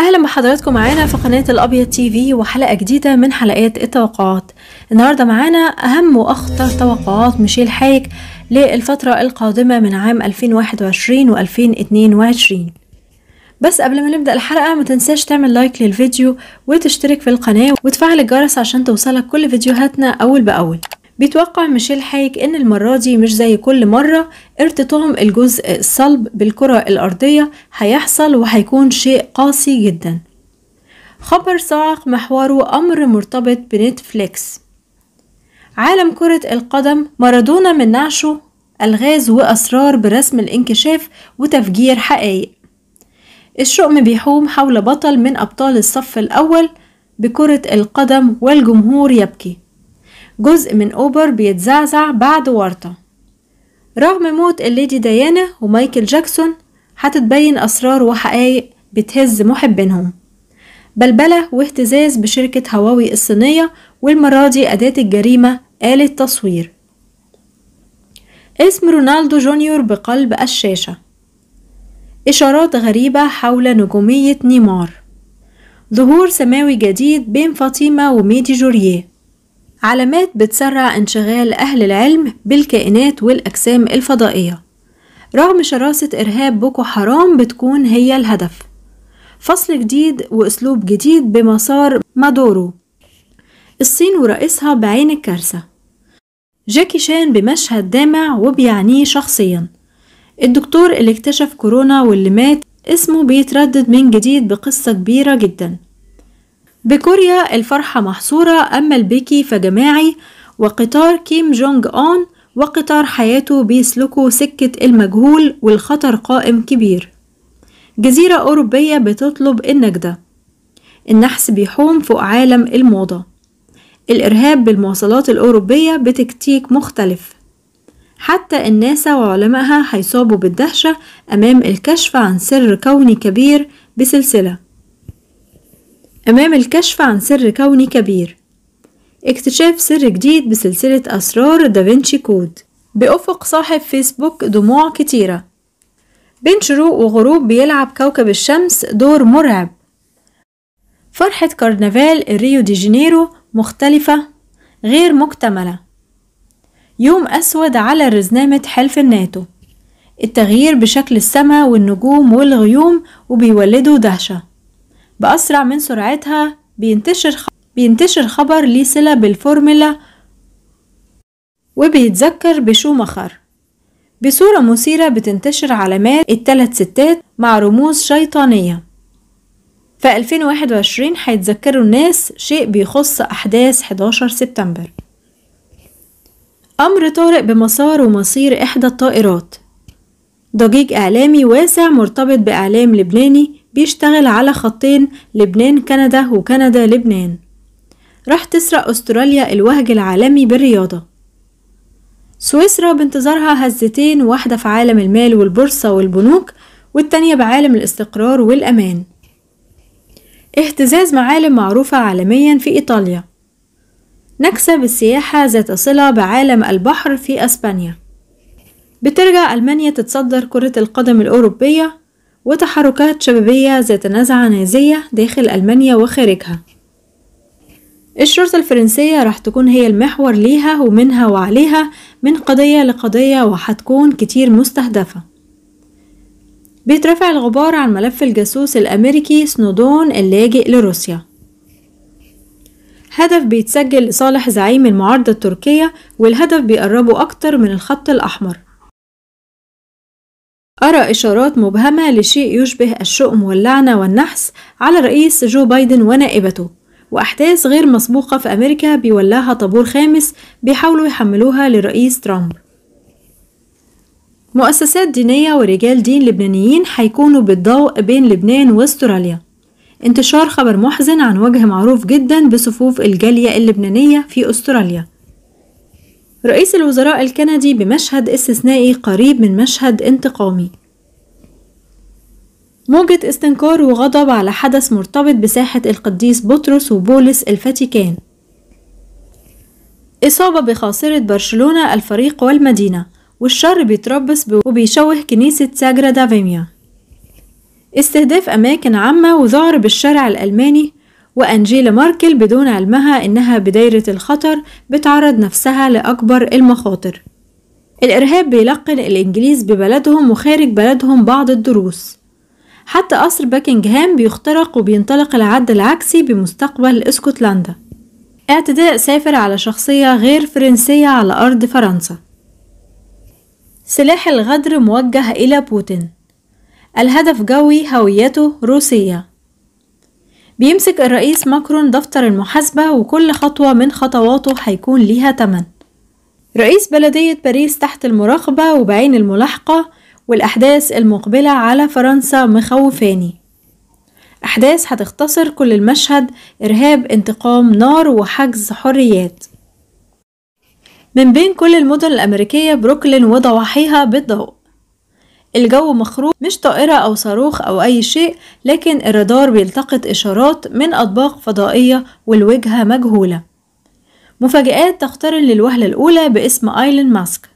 اهلا بحضراتكم معانا في قناه الابيض تي في وحلقه جديده من حلقات التوقعات النهارده معانا اهم واخطر توقعات ميشيل حايك للفتره القادمه من عام 2021 و2022 بس قبل ما نبدا الحلقه ما تنساش تعمل لايك للفيديو وتشترك في القناه وتفعل الجرس عشان توصلك كل فيديوهاتنا اول باول بيتوقع ميشيل حايك ان المرة دي مش زي كل مرة ارتطام الجزء الصلب بالكرة الارضية هيحصل وهيكون شيء قاسي جدا خبر صاعق محوره امر مرتبط بنتفليكس عالم كرة القدم مارادونا من نعشه الغاز واسرار برسم الانكشاف وتفجير حقائق الشؤم بيحوم حول بطل من ابطال الصف الاول بكرة القدم والجمهور يبكي جزء من أوبر بيتزعزع بعد ورطة رغم موت الليدي ديانا ومايكل جاكسون هتتبين أسرار وحقائق بتهز محبينهم بلبلة واهتزاز بشركة هواوي الصينية والمرة دي أداة الجريمة آلة تصوير اسم رونالدو جونيور بقلب الشاشة إشارات غريبة حول نجومية نيمار ظهور سماوي جديد بين فاطمة وميدي جوريه علامات بتسرع انشغال أهل العلم بالكائنات والأجسام الفضائية رغم شراسة إرهاب بوكو حرام بتكون هي الهدف فصل جديد وأسلوب جديد بمسار مادورو الصين ورئيسها بعين الكارثة جاكي شان بمشهد دامع وبيعنيه شخصيا الدكتور اللي اكتشف كورونا واللي مات اسمه بيتردد من جديد بقصة كبيرة جدا بكوريا الفرحة محصورة أما البيكي فجماعي وقطار كيم جونج أون وقطار حياته بيسلكوا سكة المجهول والخطر قائم كبير جزيرة أوروبية بتطلب النجدة النحس بيحوم فوق عالم الموضة الإرهاب بالمواصلات الأوروبية بتكتيك مختلف حتى الناسا وعلمائها هيصابوا بالدهشة أمام الكشف عن سر كوني كبير بسلسلة أمام الكشف عن سر كوني كبير اكتشاف سر جديد بسلسلة أسرار دافنشي كود بأفق صاحب فيسبوك دموع كتيرة بين شروق وغروب بيلعب كوكب الشمس دور مرعب فرحة كارنفال ريو دي جانيرو مختلفة غير مكتملة يوم أسود على رزنامة حلف الناتو التغيير بشكل السماء والنجوم والغيوم وبيولدوا دهشة بأسرع من سرعتها بينتشر بينتشر خبر ليه صلة بالفورمولا وبيتذكر بشومخر بصورة مثيرة بتنتشر علامات التلات ستات مع رموز شيطانية ف 2021 هيتذكروا الناس شيء بيخص أحداث 11 سبتمبر أمر طارئ بمسار ومصير إحدى الطائرات ضجيج إعلامي واسع مرتبط بإعلام لبناني بيشتغل على خطين لبنان كندا وكندا لبنان راح تسرق أستراليا الوهج العالمي بالرياضة سويسرا بانتظارها هزتين واحدة في عالم المال والبورصة والبنوك والتانية بعالم الاستقرار والأمان اهتزاز معالم معروفة عالميا في إيطاليا نكسة بالسياحة ذات صلة بعالم البحر في أسبانيا بترجع ألمانيا تتصدر كرة القدم الأوروبية وتحركات شبابية ذات نزعة نازية داخل ألمانيا وخارجها الشرطة الفرنسية راح تكون هي المحور ليها ومنها وعليها من قضية لقضية وهتكون كتير مستهدفة بيترفع الغبار عن ملف الجاسوس الأمريكي سنودون اللاجئ لروسيا هدف بيتسجل لصالح زعيم المعارضة التركية والهدف بيقربه أكتر من الخط الأحمر أرى إشارات مبهمة لشيء يشبه الشؤم واللعنة والنحس على الرئيس جو بايدن ونائبته وأحداث غير مسبوقة في أمريكا بيولاها طابور خامس بيحاولوا يحملوها للرئيس ترامب مؤسسات دينية ورجال دين لبنانيين هيكونوا بالضوء بين لبنان واستراليا انتشار خبر محزن عن وجه معروف جدا بصفوف الجالية اللبنانية في استراليا رئيس الوزراء الكندي بمشهد استثنائي قريب من مشهد انتقامي موجة استنكار وغضب على حدث مرتبط بساحة القديس بطرس وبولس الفاتيكان إصابة بخاصرة برشلونة الفريق والمدينة والشر بيتربص وبيشوه كنيسة ساجرا دافيميا استهداف أماكن عامة وذعر بالشارع الألماني وأنجيلا ماركل بدون علمها إنها بدايرة الخطر بتعرض نفسها لأكبر المخاطر الإرهاب بيلقن الإنجليز ببلدهم وخارج بلدهم بعض الدروس حتى قصر باكنجهام بيخترق وبينطلق العد العكسي بمستقبل اسكتلندا اعتداء سافر على شخصية غير فرنسية على أرض فرنسا سلاح الغدر موجه إلى بوتين الهدف جوي هويته روسية بيمسك الرئيس ماكرون دفتر المحاسبة وكل خطوة من خطواته هيكون ليها تمن رئيس بلدية باريس تحت المراقبة وبعين الملاحقة والأحداث المقبلة على فرنسا مخوفاني أحداث هتختصر كل المشهد إرهاب انتقام نار وحجز حريات من بين كل المدن الأمريكية بروكلين وضواحيها بالضوء الجو مخروق مش طائرة أو صاروخ أو أي شيء لكن الرادار بيلتقط إشارات من أطباق فضائية والوجهة مجهولة مفاجآت تقترن للوهلة الأولى باسم آيلين ماسك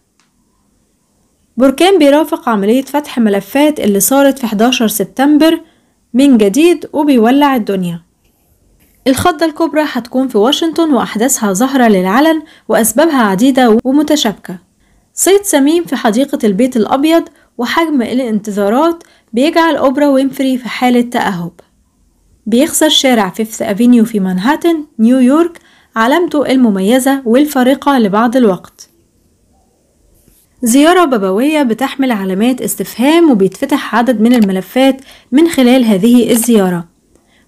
بركان بيرافق عملية فتح ملفات اللي صارت في 11 سبتمبر من جديد وبيولع الدنيا الخضة الكبرى هتكون في واشنطن وأحداثها ظاهرة للعلن وأسبابها عديدة ومتشابكة صيد سمين في حديقة البيت الأبيض وحجم الانتظارات بيجعل أوبرا وينفري في حالة تأهب بيخسر شارع فيفث أفينيو في مانهاتن نيويورك علامته المميزة والفارقة لبعض الوقت زيارة بابوية بتحمل علامات استفهام وبيتفتح عدد من الملفات من خلال هذه الزيارة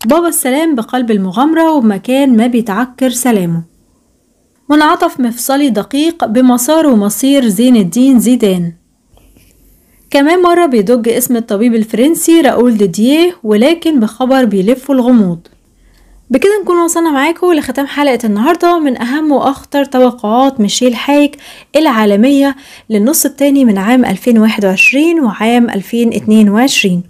بابا السلام بقلب المغامرة ومكان ما بيتعكر سلامه منعطف مفصلي دقيق بمسار ومصير زين الدين زيدان كمان مرة بيدج اسم الطبيب الفرنسي راؤول ديديه ولكن بخبر بيلف الغموض بكده نكون وصلنا معاكم لختام حلقة النهاردة من أهم وأخطر توقعات ميشيل حايك العالمية للنص التاني من عام 2021 وعام 2022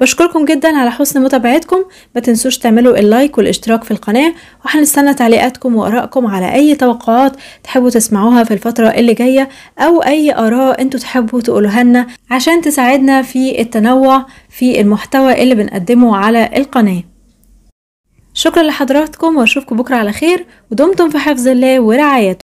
بشكركم جدا على حسن متابعتكم ما تنسوش تعملوا اللايك والاشتراك في القناة وهنستنى تعليقاتكم وارائكم على اي توقعات تحبوا تسمعوها في الفترة اللي جاية او اي اراء انتوا تحبوا تقولوها لنا عشان تساعدنا في التنوع في المحتوى اللي بنقدمه على القناة شكرا لحضراتكم واشوفكم بكرة على خير ودمتم في حفظ الله ورعايته